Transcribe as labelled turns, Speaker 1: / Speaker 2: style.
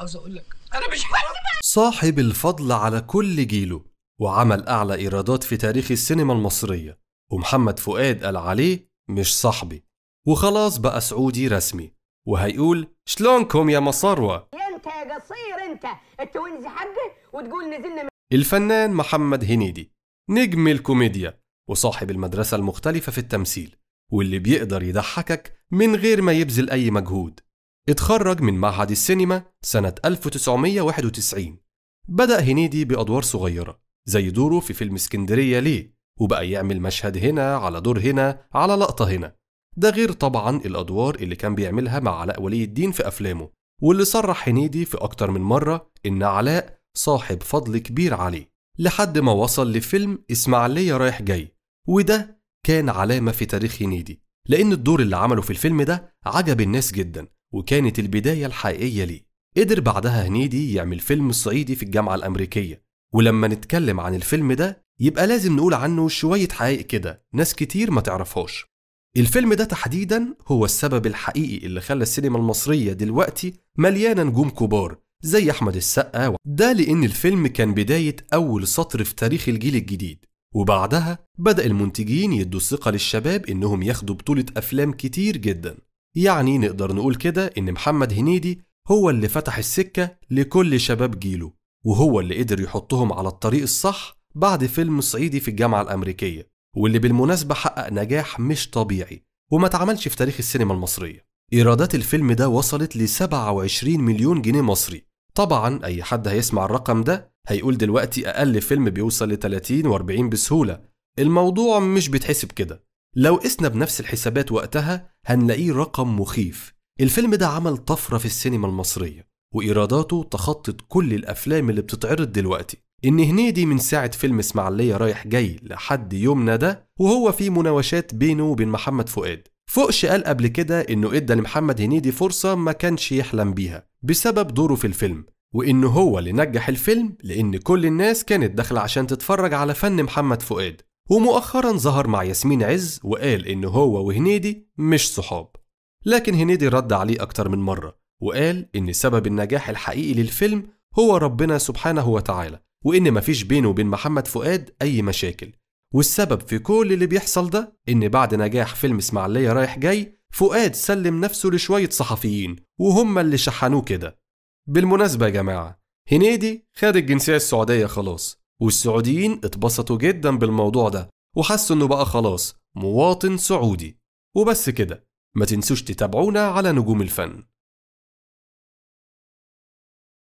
Speaker 1: عاوز اقول لك انا مش صاحب الفضل على كل جيله وعمل اعلى ايرادات في تاريخ السينما المصريه ومحمد فؤاد قال عليه مش صاحبي وخلاص بقى سعودي رسمي وهيقول شلونكم يا مصروه انت يا قصير انت التوينز حقه وتقول نزلنا من... الفنان محمد هنيدي نجم الكوميديا وصاحب المدرسه المختلفه في التمثيل واللي بيقدر يضحكك من غير ما يبذل اي مجهود اتخرج من معهد السينما سنة 1991 بدأ هنيدي بأدوار صغيرة زي دوره في فيلم اسكندرية ليه وبقى يعمل مشهد هنا على دور هنا على لقطة هنا ده غير طبعا الأدوار اللي كان بيعملها مع علاء ولي الدين في أفلامه واللي صرح هنيدي في أكتر من مرة إن علاء صاحب فضل كبير عليه لحد ما وصل لفيلم إسماعيلية رايح جاي وده كان علامة في تاريخ هنيدي لأن الدور اللي عمله في الفيلم ده عجب الناس جدا وكانت البداية الحقيقية ليه قدر بعدها هنيدي يعمل فيلم الصعيدي في الجامعة الأمريكية ولما نتكلم عن الفيلم ده يبقى لازم نقول عنه شوية حقائق كده ناس كتير ما تعرفهاش الفيلم ده تحديدا هو السبب الحقيقي اللي خلى السينما المصرية دلوقتي مليانة نجوم كبار زي أحمد السقا ده لأن الفيلم كان بداية أول سطر في تاريخ الجيل الجديد وبعدها بدأ المنتجين يدوا الثقة للشباب إنهم ياخدوا بطولة أفلام كتير جدا يعني نقدر نقول كده إن محمد هنيدي هو اللي فتح السكة لكل شباب جيله وهو اللي قدر يحطهم على الطريق الصح بعد فيلم صعيدي في الجامعة الأمريكية واللي بالمناسبة حقق نجاح مش طبيعي وما اتعملش في تاريخ السينما المصرية إيرادات الفيلم ده وصلت ل 27 مليون جنيه مصري طبعا أي حد هيسمع الرقم ده هيقول دلوقتي أقل فيلم بيوصل ل 30 و40 بسهولة الموضوع مش بيتحسب كده لو قسنا بنفس الحسابات وقتها هنلاقيه رقم مخيف الفيلم ده عمل طفرة في السينما المصرية وإيراداته تخطت كل الأفلام اللي بتتعرض دلوقتي إن هنيدي من ساعة فيلم إسماعيلية رايح جاي لحد يومنا ده وهو في مناوشات بينه وبين محمد فؤاد فوقش قال قبل كده إنه إدى لمحمد هنيدي فرصة ما كانش يحلم بيها بسبب دوره في الفيلم وإنه هو اللي نجح الفيلم لأن كل الناس كانت داخلة عشان تتفرج على فن محمد فؤاد ومؤخرا ظهر مع ياسمين عز وقال إن هو وهنيدي مش صحاب لكن هنيدي رد عليه أكتر من مرة وقال إن سبب النجاح الحقيقي للفيلم هو ربنا سبحانه وتعالى وإن مفيش بينه وبين محمد فؤاد أي مشاكل والسبب في كل اللي بيحصل ده إن بعد نجاح فيلم إسماعيلية رايح جاي فؤاد سلم نفسه لشوية صحفيين وهم اللي شحنوه كده بالمناسبة يا جماعة هنيدي خد الجنسية السعودية خلاص والسعوديين اتبسطوا جدا بالموضوع ده وحسوا انه بقى خلاص مواطن سعودي وبس كده ما تنسوش تتابعونا على نجوم الفن